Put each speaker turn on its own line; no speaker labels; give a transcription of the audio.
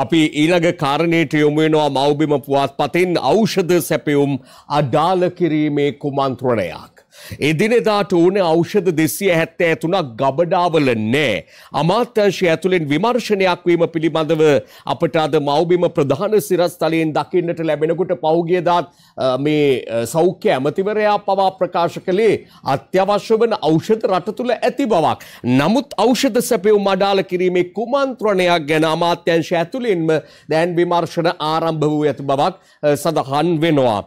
අපි ඊළඟ කාරණයට යොමු වෙනවා මව්බිම පුවත්පතෙන් ඖෂධ සැපයුම් අඩාල කිරීමේ කුමන්ත්‍රණයක්. එදිනෙදාට ඕන ඖෂධ දෙසිය හැත්තෑ තුනක් ගබඩාවල නෑ. අමාත්‍යංශය ඇතුළෙන් විමර්ශනයක් වීම පිළිබඳව අපට අද මවබිම ප්‍රධාන සිරස්තලයෙන් දකින්නට ලැබෙනකොට පෞගියදාත් මේ සෞඛ්‍ය ඇමතිවරයා පවා ප්‍රකාශ කළේ අත්‍යවශ්‍ය වන ඖෂධ රට තුළ ඇති බවක්. නමුත් ඖෂධ සැපයුම් අඩාල කිරීමේ කුමන්ත්‍රණයක් ගැන අමාත්‍යංශය ඇතුළින්ම දැන් විමර්ශන ආරම්භ වූ ඇති බවක් සඳහන් වෙනවා.